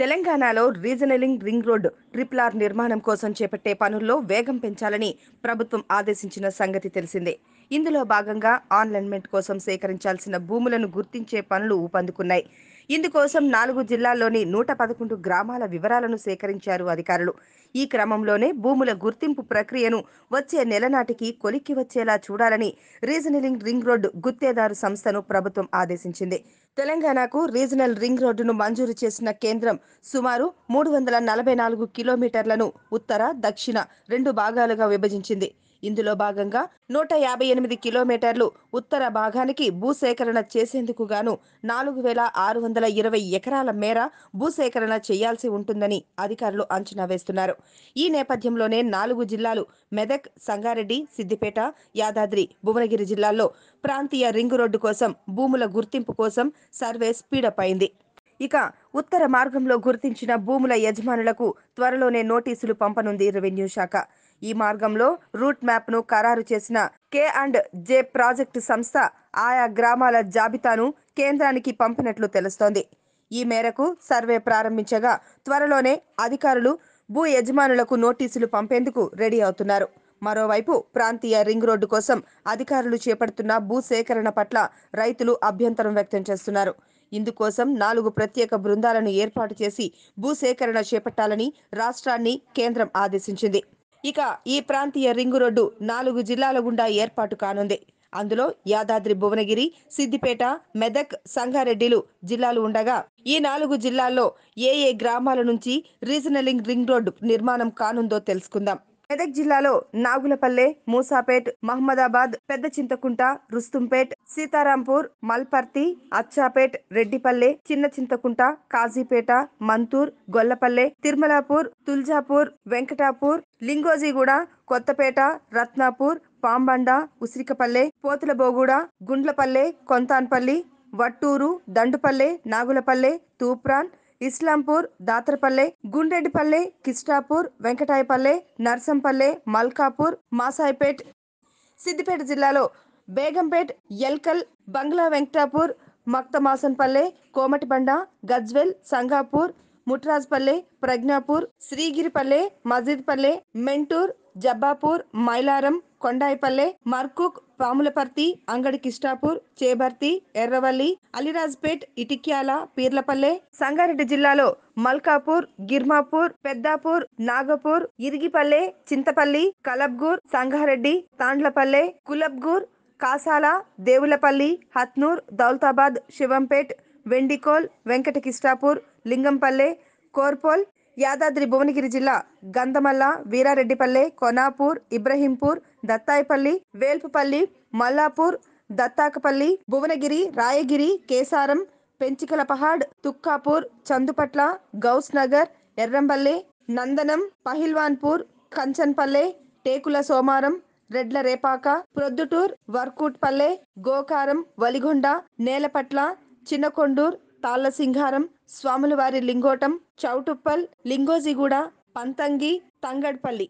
తెలంగాణలో regional ring road triple R నిర్మాణం కోసం చేపట్టే పనుల్లో వేగం పెంచాలని ప్రభుత్వం ఆదేశించిన సంగతి తెలిసిందే ఇందులో భాగంగా ఆన్లైన్మెంట్ కోసం సేకరించాల్సిన భూములను గుర్తించే పనులు ఊపందుకున్నాయి ఇందుకోసం నాలుగు జిల్లాల్లోని నూట పదకొండు గ్రామాల వివరాలను సేకరించారు అధికారులు ఈ క్రమంలోనే భూముల గుర్తింపు ప్రక్రియను వచ్చే నెల నాటికి కొలిక్కి వచ్చేలా చూడాలని రీజనలింగ్ రింగ్ రోడ్డు గుత్తేదారు సంస్థను ప్రభుత్వం ఆదేశించింది తెలంగాణకు రీజనల్ రింగ్ రోడ్డును మంజూరు చేసిన కేంద్రం సుమారు మూడు వందల నలభై నాలుగు కిలోమీటర్లను ఉత్తర దక్షిణ రెండు భాగాలుగా విభజించింది ఇందులో భాగంగా నూట యాభై ఎనిమిది కిలోమీటర్లు ఉత్తర భాగానికి భూసేకరణ చేసేందుకు గాను నాలుగు వేల ఆరు వందల ఇరవై ఎకరాల మేర భూసేకరణ చేయాల్సి ఉంటుందని అధికారులు అంచనా వేస్తున్నారు ఈ నేపథ్యంలోనే నాలుగు జిల్లాలు మెదక్ సంగారెడ్డి సిద్దిపేట యాదాద్రి భువనగిరి జిల్లాల్లో ప్రాంతీయ రింగు రోడ్డు కోసం భూముల గుర్తింపు కోసం సర్వే స్పీడప్ అయింది ఇక ఉత్తర మార్గంలో గుర్తించిన భూముల యజమానులకు త్వరలోనే నోటీసులు పంపనుంది రెవెన్యూ శాఖ ఈ మార్గంలో రూట్ మ్యాప్ను ఖరారు చేసిన కే అండ్ జే ప్రాజెక్టు సంస్థ ఆయా గ్రామాల జాబితాను కేంద్రానికి పంపినట్లు తెలుస్తోంది ఈ మేరకు సర్వే ప్రారంభించగా త్వరలోనే అధికారులు భూ యజమానులకు నోటీసులు పంపేందుకు రెడీ అవుతున్నారు మరోవైపు ప్రాంతీయ రింగ్ రోడ్డు కోసం అధికారులు చేపడుతున్న భూ సేకరణ పట్ల రైతులు అభ్యంతరం వ్యక్తం చేస్తున్నారు ఇందుకోసం నాలుగు ప్రత్యేక బృందాలను ఏర్పాటు చేసి భూసేకరణ చేపట్టాలని రాష్ట్రాన్ని కేంద్రం ఆదేశించింది ఇక ఈ ప్రాంతీయ రింగు రోడ్డు నాలుగు జిల్లాల గుండా ఏర్పాటు కానుంది అందులో యాదాద్రి భువనగిరి సిద్దిపేట మెదక్ సంగారెడ్డిలు జిల్లాలు ఉండగా ఈ నాలుగు జిల్లాల్లో ఏ ఏ గ్రామాల నుంచి రీజనలింగ్ రింగ్ రోడ్డు నిర్మాణం కానుందో తెలుసుకుందాం మెదక్ జిల్లాలో నాగులపల్లె మూసాపేట్ మహమ్మదాబాద్ పెద్ద చింతకుంట రుస్తుంపేట్ సీతారాంపూర్ మల్పర్తి అచ్చాపేట్ రెడ్డిపల్లె చిన్న చింతకుంట కాజీపేట మంతూర్ గొల్లపల్లె తిరుమలాపూర్ తుల్జాపూర్ వెంకటాపూర్ లింగోజీగూడ కొత్తపేట రత్నాపూర్ పాంబండ ఉసిరికపల్లె పోతులబోగూడ గుండ్లపల్లె కొంతాన్పల్లి వట్టూరు దండుపల్లె నాగులపల్లె తూప్రాన్ ఇస్లాంపూర్ దాతరపల్లె గుండెడ్డిపల్లె కిస్టాపూర్ వెంకటాయపల్లె నర్సంపల్లె మల్కాపూర్ మాసాయిపేట్ సిద్దిపేట జిల్లాలో బేగంపేట్ ఎల్కల్ బంగ్లా వెంకటాపూర్ మక్తమాసన్పల్లె కోమటిబండ గజ్వెల్ సంగాపూర్ ముట్రాజ్పల్లె ప్రజ్ఞాపూర్ శ్రీగిరిపల్లె మజిద్పల్లె మెంటూర్ జబ్బాపూర్ మైలారం కొండాయిపల్లె మర్కుక్ పాములపర్తి అంగడి కిష్టాపూర్ చేబర్తి ఎర్రవల్లి అలిరాజ్పేట్ ఇటిక్యాల పీర్లపల్లె సంగారెడ్డి జిల్లాలో మల్కాపూర్ గిర్మాపూర్ పెద్దాపూర్ నాగపూర్ ఇరిగిపల్లె చింతపల్లి కలబ్గూర్ సంగారెడ్డి తాండ్లపల్లె కులబ్గూర్ కాసాల దేవులపల్లి హత్నూర్ దౌల్తాబాద్ శివంపేట్ వెండికోల్ వెంకట కిష్టాపూర్ లింగంపల్లె కోర్పోల్ యాదాద్రి భువనగిరి జిల్లా గంధమల్ల వీరారెడ్డిపల్లె కొనాపూర్ ఇబ్రహీంపూర్ దత్తాయిపల్లి వేల్పుపల్లి మల్లాపూర్ దత్తాకపల్లి భువనగిరి రాయగిరి కేసారం పెంచికలపహాడ్ తుక్కాపూర్ చందుపట్ల గౌస్ నగర్ ఎర్రంపల్లి నందనం పహిల్వాన్పూర్ కంచన్పల్లె టేకుల సోమారం రెడ్ల రేపాక ప్రొద్దుటూర్ వర్కూట్పల్లె గోకారం వలిగొండ నేలపట్ల చిన్నకొండూర్ తాళ్ల సింగారం స్వాములవారి లింగోటం చౌటుప్పల్ లింగోజిగూడ పంతంగి తంగడ్పల్లి